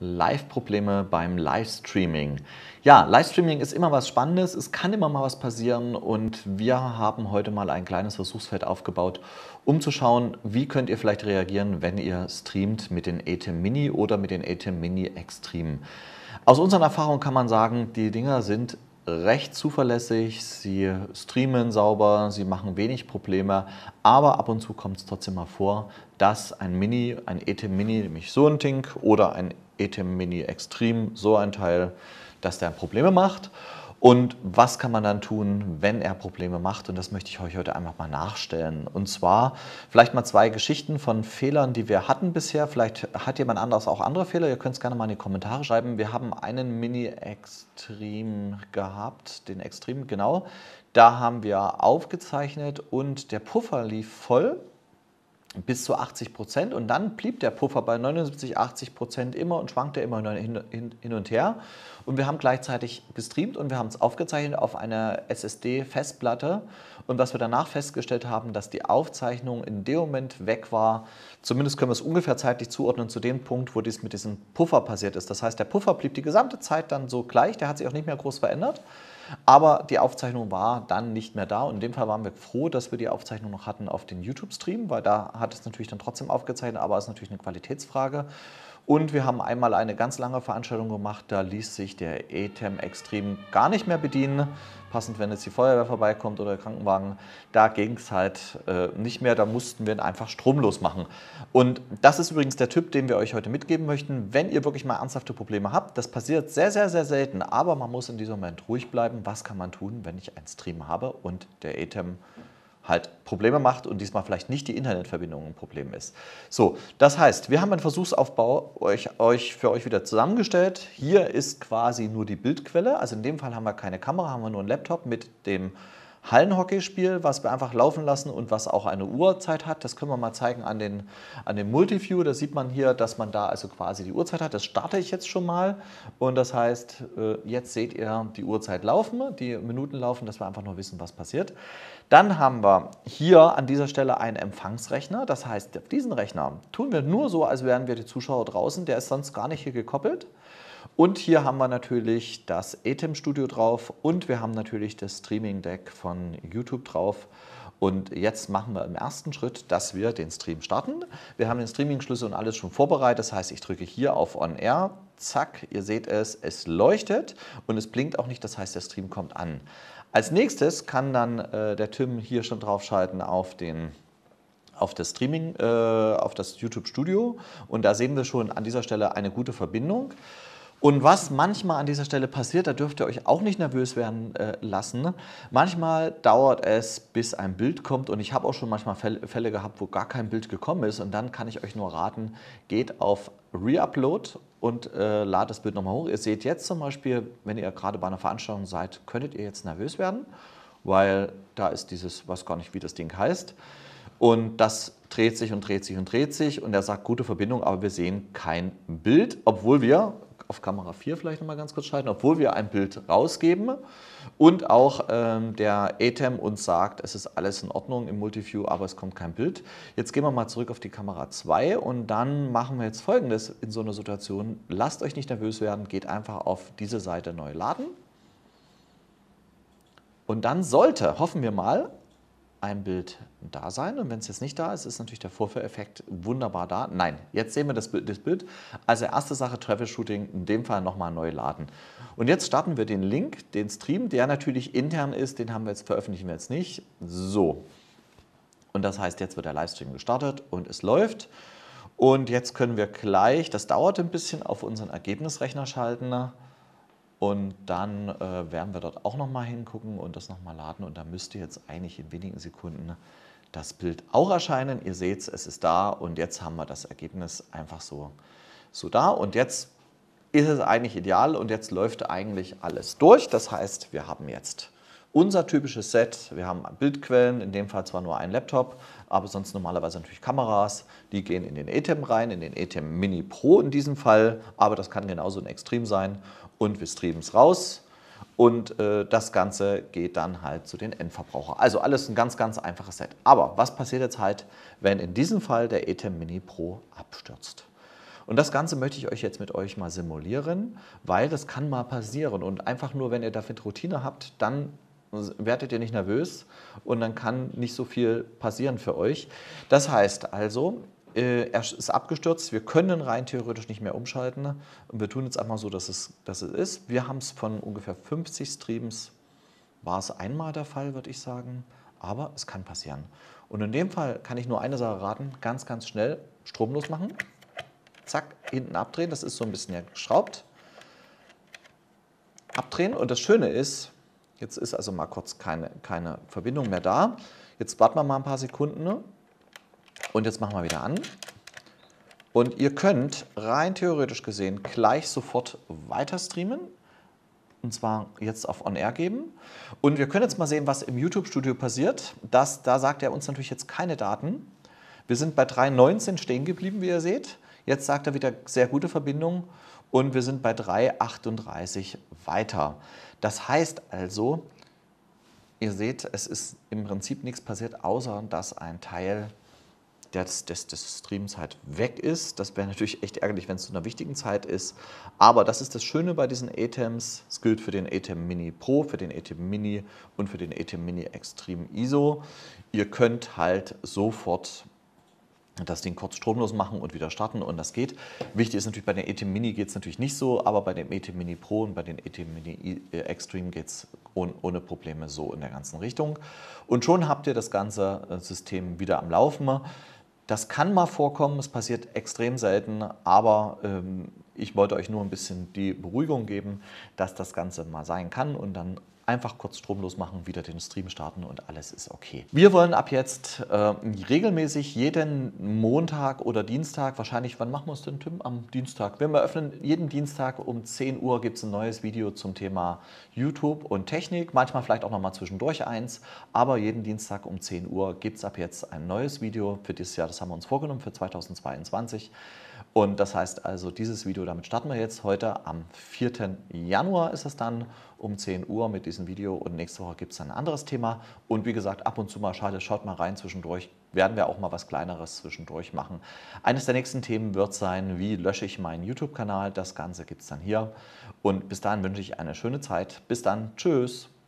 Live-Probleme beim Livestreaming. Ja, Livestreaming ist immer was Spannendes, es kann immer mal was passieren und wir haben heute mal ein kleines Versuchsfeld aufgebaut, um zu schauen, wie könnt ihr vielleicht reagieren, wenn ihr streamt mit den ATEM Mini oder mit den ATEM Mini Extreme. Aus unseren Erfahrungen kann man sagen, die Dinger sind recht zuverlässig, sie streamen sauber, sie machen wenig Probleme, aber ab und zu kommt es trotzdem mal vor, dass ein Mini, ein ETM Mini, nämlich so ein Tink oder ein ETM Mini Extreme, so ein Teil, dass der Probleme macht. Und was kann man dann tun, wenn er Probleme macht? Und das möchte ich euch heute einfach mal nachstellen. Und zwar vielleicht mal zwei Geschichten von Fehlern, die wir hatten bisher. Vielleicht hat jemand anderes auch andere Fehler. Ihr könnt es gerne mal in die Kommentare schreiben. Wir haben einen Mini-Extrem gehabt, den Extrem, genau. Da haben wir aufgezeichnet und der Puffer lief voll bis zu 80 Prozent und dann blieb der Puffer bei 79, 80 Prozent immer und schwankte immer hin, und her. Und wir haben gleichzeitig gestreamt und wir haben es aufgezeichnet auf einer SSD-Festplatte. Und was wir danach festgestellt haben, dass die Aufzeichnung in dem Moment weg war. Zumindest können wir es ungefähr zeitlich zuordnen zu dem Punkt, wo dies mit diesem Puffer passiert ist. Das heißt, der Puffer blieb die gesamte Zeit dann so gleich, der hat sich auch nicht mehr groß verändert. Aber die Aufzeichnung war dann nicht mehr da und in dem Fall waren wir froh, dass wir die Aufzeichnung noch hatten auf den YouTube-Stream, weil da hat es natürlich dann trotzdem aufgezeichnet, aber es ist natürlich eine Qualitätsfrage. Und wir haben einmal eine ganz lange Veranstaltung gemacht, da ließ sich der ETEM Extrem gar nicht mehr bedienen. Passend, wenn jetzt die Feuerwehr vorbeikommt oder der Krankenwagen, da ging es halt äh, nicht mehr, da mussten wir ihn einfach stromlos machen. Und das ist übrigens der Tipp, den wir euch heute mitgeben möchten. Wenn ihr wirklich mal ernsthafte Probleme habt, das passiert sehr, sehr, sehr selten, aber man muss in diesem Moment ruhig bleiben, was kann man tun, wenn ich einen Stream habe und der ATEM halt Probleme macht und diesmal vielleicht nicht die Internetverbindung ein Problem ist. So, das heißt, wir haben einen Versuchsaufbau euch, euch, für euch wieder zusammengestellt. Hier ist quasi nur die Bildquelle, also in dem Fall haben wir keine Kamera, haben wir nur einen Laptop mit dem Hallenhockeyspiel, was wir einfach laufen lassen und was auch eine Uhrzeit hat. Das können wir mal zeigen an, den, an dem Multiview. Da sieht man hier, dass man da also quasi die Uhrzeit hat. Das starte ich jetzt schon mal. Und das heißt, äh, jetzt seht ihr die Uhrzeit laufen, die Minuten laufen, dass wir einfach nur wissen, was passiert. Dann haben wir hier an dieser Stelle einen Empfangsrechner. Das heißt, diesen Rechner tun wir nur so, als wären wir die Zuschauer draußen. Der ist sonst gar nicht hier gekoppelt. Und hier haben wir natürlich das Atem Studio drauf und wir haben natürlich das Streaming Deck von YouTube drauf. Und jetzt machen wir im ersten Schritt, dass wir den Stream starten. Wir haben den Streaming-Schlüssel und alles schon vorbereitet. Das heißt, ich drücke hier auf On Air. Zack, ihr seht es, es leuchtet und es blinkt auch nicht. Das heißt, der Stream kommt an. Als nächstes kann dann äh, der Tim hier schon draufschalten auf den auf das Streaming, äh, auf das YouTube Studio und da sehen wir schon an dieser Stelle eine gute Verbindung. Und was manchmal an dieser Stelle passiert, da dürft ihr euch auch nicht nervös werden äh, lassen. Manchmal dauert es, bis ein Bild kommt und ich habe auch schon manchmal Fälle gehabt, wo gar kein Bild gekommen ist und dann kann ich euch nur raten, geht auf Reupload und äh, ladet das Bild nochmal hoch. Ihr seht jetzt zum Beispiel, wenn ihr gerade bei einer Veranstaltung seid, könntet ihr jetzt nervös werden, weil da ist dieses, was gar nicht, wie das Ding heißt. Und das dreht sich und dreht sich und dreht sich und er sagt gute Verbindung, aber wir sehen kein Bild, obwohl wir auf Kamera 4 vielleicht nochmal ganz kurz schalten, obwohl wir ein Bild rausgeben. Und auch ähm, der ATEM uns sagt, es ist alles in Ordnung im Multiview, aber es kommt kein Bild. Jetzt gehen wir mal zurück auf die Kamera 2 und dann machen wir jetzt folgendes in so einer Situation. Lasst euch nicht nervös werden, geht einfach auf diese Seite neu laden. Und dann sollte, hoffen wir mal, ein Bild da sein. Und wenn es jetzt nicht da ist, ist natürlich der Vorführeffekt wunderbar da. Nein, jetzt sehen wir das, das Bild. Also erste Sache, Travel Shooting, in dem Fall nochmal neu laden. Und jetzt starten wir den Link, den Stream, der natürlich intern ist, den haben wir jetzt, veröffentlichen wir jetzt nicht. So. Und das heißt, jetzt wird der Livestream gestartet und es läuft. Und jetzt können wir gleich, das dauert ein bisschen, auf unseren Ergebnisrechner schalten. Und dann äh, werden wir dort auch nochmal hingucken und das nochmal laden. Und da müsste jetzt eigentlich in wenigen Sekunden das Bild auch erscheinen. Ihr seht es, es ist da und jetzt haben wir das Ergebnis einfach so, so da. Und jetzt ist es eigentlich ideal und jetzt läuft eigentlich alles durch. Das heißt, wir haben jetzt unser typisches Set. Wir haben Bildquellen, in dem Fall zwar nur ein Laptop, aber sonst normalerweise natürlich Kameras. Die gehen in den ETEM rein, in den ETEM Mini Pro in diesem Fall, aber das kann genauso ein Extrem sein und wir streben es raus. Und äh, das Ganze geht dann halt zu den Endverbrauchern. Also alles ein ganz, ganz einfaches Set. Aber was passiert jetzt halt, wenn in diesem Fall der ETEM Mini Pro abstürzt? Und das Ganze möchte ich euch jetzt mit euch mal simulieren, weil das kann mal passieren. Und einfach nur, wenn ihr dafür Routine habt, dann werdet ihr nicht nervös und dann kann nicht so viel passieren für euch. Das heißt also, äh, er ist abgestürzt, wir können rein theoretisch nicht mehr umschalten. Und wir tun jetzt einfach so, dass es, dass es ist. Wir haben es von ungefähr 50 Streams, war es einmal der Fall, würde ich sagen. Aber es kann passieren. Und in dem Fall kann ich nur eine Sache raten, ganz, ganz schnell stromlos machen. Zack, hinten abdrehen, das ist so ein bisschen ja geschraubt. Abdrehen und das Schöne ist, jetzt ist also mal kurz keine, keine Verbindung mehr da. Jetzt warten wir mal ein paar Sekunden und jetzt machen wir wieder an. Und ihr könnt rein theoretisch gesehen gleich sofort weiter streamen. Und zwar jetzt auf On Air geben. Und wir können jetzt mal sehen, was im YouTube-Studio passiert. Das, da sagt er uns natürlich jetzt keine Daten. Wir sind bei 3,19 stehen geblieben, wie ihr seht. Jetzt sagt er wieder sehr gute Verbindung und wir sind bei 3,38 weiter. Das heißt also, ihr seht, es ist im Prinzip nichts passiert, außer dass ein Teil des, des, des Streams halt weg ist. Das wäre natürlich echt ärgerlich, wenn es zu einer wichtigen Zeit ist. Aber das ist das Schöne bei diesen ATEMs. Es gilt für den ATEM Mini Pro, für den ATEM Mini und für den ATEM Mini Extreme ISO. Ihr könnt halt sofort das Ding kurz stromlos machen und wieder starten und das geht. Wichtig ist natürlich, bei der ATEM Mini geht es natürlich nicht so, aber bei dem ATEM Mini Pro und bei den ATEM Mini äh, Extreme geht es ohne Probleme so in der ganzen Richtung. Und schon habt ihr das ganze äh, System wieder am Laufen. Das kann mal vorkommen, es passiert extrem selten, aber ähm, ich wollte euch nur ein bisschen die Beruhigung geben, dass das Ganze mal sein kann und dann einfach kurz stromlos machen, wieder den Stream starten und alles ist okay. Wir wollen ab jetzt äh, regelmäßig jeden Montag oder Dienstag, wahrscheinlich, wann machen wir es denn, Tim? Am Dienstag. Wenn wir öffnen, jeden Dienstag um 10 Uhr gibt es ein neues Video zum Thema YouTube und Technik, manchmal vielleicht auch nochmal zwischendurch eins, aber jeden Dienstag um 10 Uhr gibt es ab jetzt ein neues Video für dieses Jahr, das haben wir uns vorgenommen für 2022. Und das heißt also, dieses Video, damit starten wir jetzt heute am 4. Januar ist es dann um 10 Uhr mit diesem diesem Video und nächste Woche gibt es ein anderes Thema. Und wie gesagt, ab und zu mal schaut, schaut mal rein zwischendurch, werden wir auch mal was Kleineres zwischendurch machen. Eines der nächsten Themen wird sein, wie lösche ich meinen YouTube-Kanal. Das Ganze gibt es dann hier. Und bis dahin wünsche ich eine schöne Zeit. Bis dann. Tschüss.